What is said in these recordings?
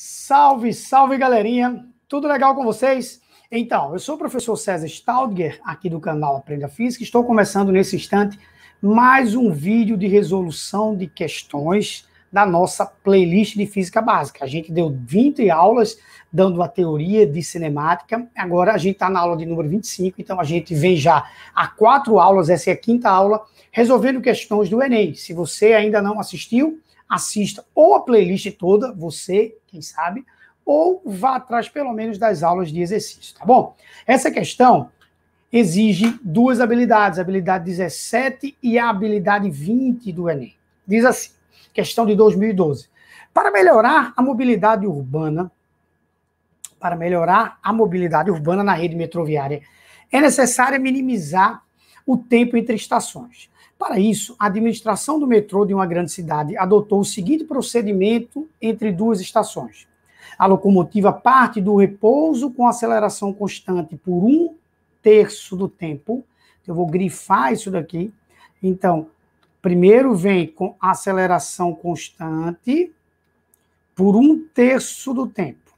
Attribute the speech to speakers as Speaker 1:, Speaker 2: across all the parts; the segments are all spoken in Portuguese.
Speaker 1: Salve, salve galerinha! Tudo legal com vocês? Então, eu sou o professor César Staudger, aqui do canal Aprenda Física, estou começando nesse instante mais um vídeo de resolução de questões da nossa playlist de física básica. A gente deu 20 aulas dando a teoria de cinemática, agora a gente está na aula de número 25, então a gente vem já a quatro aulas, essa é a quinta aula, resolvendo questões do Enem. Se você ainda não assistiu, assista ou a playlist toda, você, quem sabe, ou vá atrás pelo menos das aulas de exercício, tá bom? Essa questão exige duas habilidades, a habilidade 17 e a habilidade 20 do Enem. Diz assim, questão de 2012. Para melhorar a mobilidade urbana, para melhorar a mobilidade urbana na rede metroviária, é necessário minimizar o tempo entre estações. Para isso, a administração do metrô de uma grande cidade adotou o seguinte procedimento entre duas estações. A locomotiva parte do repouso com aceleração constante por um terço do tempo. Eu vou grifar isso daqui. Então, primeiro vem com aceleração constante por um terço do tempo.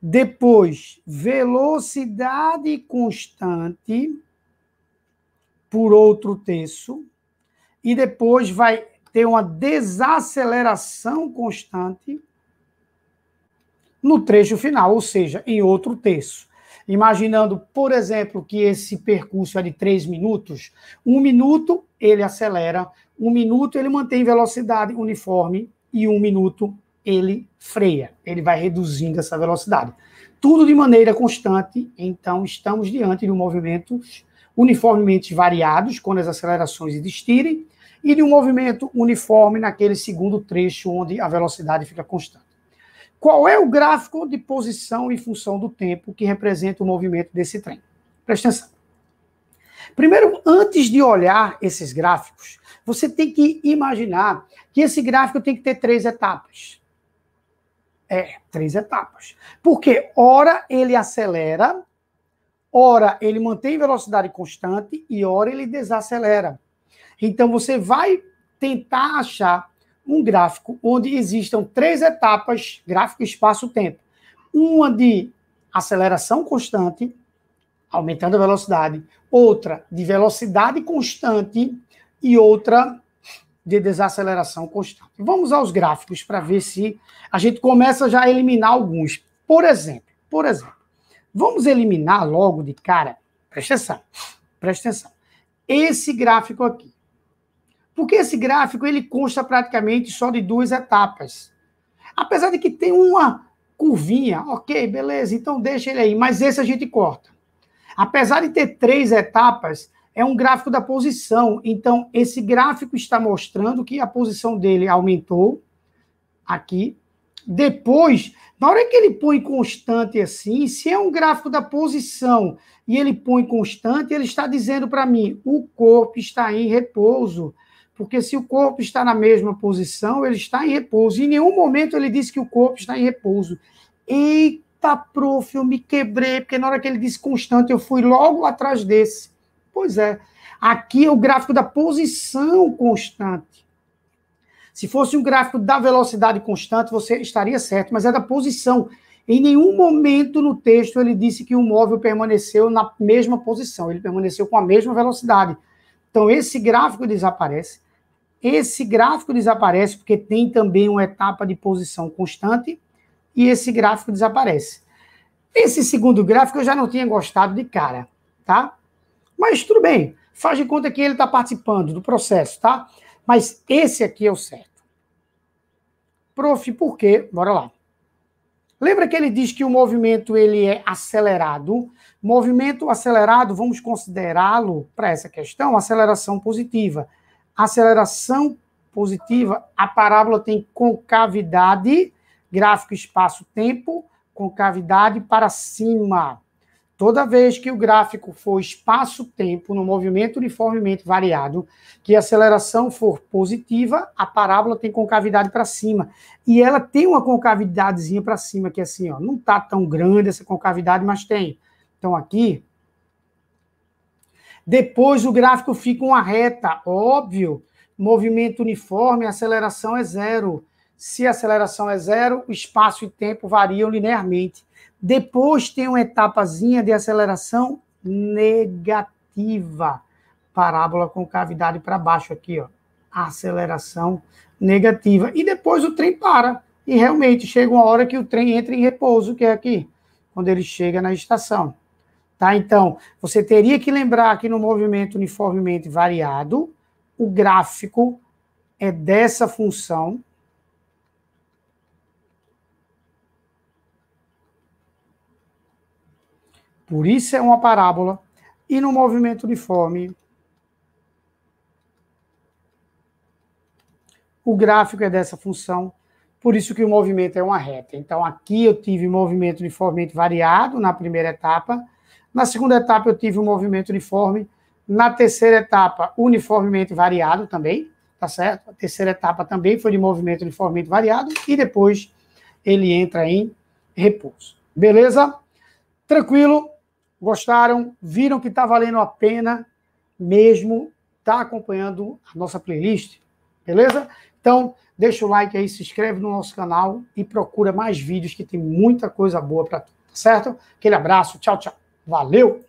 Speaker 1: Depois, velocidade constante por outro terço e depois vai ter uma desaceleração constante no trecho final, ou seja, em outro terço. Imaginando, por exemplo, que esse percurso é de três minutos, um minuto ele acelera, um minuto ele mantém velocidade uniforme e um minuto ele freia, ele vai reduzindo essa velocidade. Tudo de maneira constante, então estamos diante de movimentos uniformemente variados, quando as acelerações existirem, e de um movimento uniforme naquele segundo trecho onde a velocidade fica constante. Qual é o gráfico de posição e função do tempo que representa o movimento desse trem? Presta atenção. Primeiro, antes de olhar esses gráficos, você tem que imaginar que esse gráfico tem que ter três etapas. É, três etapas. Porque hora ele acelera, hora ele mantém velocidade constante e hora ele desacelera. Então, você vai tentar achar um gráfico onde existam três etapas, gráfico, espaço, tempo. Uma de aceleração constante, aumentando a velocidade, outra de velocidade constante e outra de desaceleração constante. Vamos aos gráficos para ver se a gente começa já a eliminar alguns. Por exemplo, por exemplo, vamos eliminar logo de cara, presta atenção, presta atenção. Esse gráfico aqui, porque esse gráfico ele consta praticamente só de duas etapas. Apesar de que tem uma curvinha, ok, beleza, então deixa ele aí, mas esse a gente corta. Apesar de ter três etapas, é um gráfico da posição. Então, esse gráfico está mostrando que a posição dele aumentou aqui. Depois, na hora que ele põe constante assim, se é um gráfico da posição e ele põe constante, ele está dizendo para mim: o corpo está em repouso. Porque se o corpo está na mesma posição, ele está em repouso. Em nenhum momento ele disse que o corpo está em repouso. Eita, prof, eu me quebrei, porque na hora que ele disse constante, eu fui logo atrás desse. Pois é. Aqui é o gráfico da posição constante. Se fosse um gráfico da velocidade constante, você estaria certo, mas é da posição. Em nenhum momento no texto ele disse que o móvel permaneceu na mesma posição, ele permaneceu com a mesma velocidade. Então, esse gráfico desaparece. Esse gráfico desaparece porque tem também uma etapa de posição constante e esse gráfico desaparece. Esse segundo gráfico eu já não tinha gostado de cara, tá? Mas tudo bem, faz de conta que ele está participando do processo, tá? Mas esse aqui é o certo. Prof, por quê? Bora lá. Lembra que ele diz que o movimento ele é acelerado? Movimento acelerado, vamos considerá-lo para essa questão aceleração positiva aceleração positiva, a parábola tem concavidade, gráfico espaço-tempo, concavidade para cima. Toda vez que o gráfico for espaço-tempo, no movimento uniformemente variado, que a aceleração for positiva, a parábola tem concavidade para cima. E ela tem uma concavidadezinha para cima, que é assim, ó, não está tão grande essa concavidade, mas tem. Então aqui, depois o gráfico fica uma reta, óbvio, movimento uniforme, aceleração é zero. Se a aceleração é zero, o espaço e tempo variam linearmente. Depois tem uma etapazinha de aceleração negativa. Parábola com cavidade para baixo aqui, ó. Aceleração negativa. E depois o trem para. E realmente chega uma hora que o trem entra em repouso, que é aqui, quando ele chega na estação. Tá? Então, você teria que lembrar que no movimento uniformemente variado, o gráfico é dessa função. Por isso é uma parábola. E no movimento uniforme, o gráfico é dessa função. Por isso que o movimento é uma reta. Então, aqui eu tive movimento uniformemente variado na primeira etapa na segunda etapa, eu tive um movimento uniforme. Na terceira etapa, uniformemente variado também, tá certo? A terceira etapa também foi de movimento uniformemente variado. E depois ele entra em repouso. Beleza? Tranquilo? Gostaram? Viram que está valendo a pena mesmo estar tá acompanhando a nossa playlist? Beleza? Então, deixa o like aí, se inscreve no nosso canal e procura mais vídeos que tem muita coisa boa para tu, tá certo? Aquele abraço, tchau, tchau. Valeu!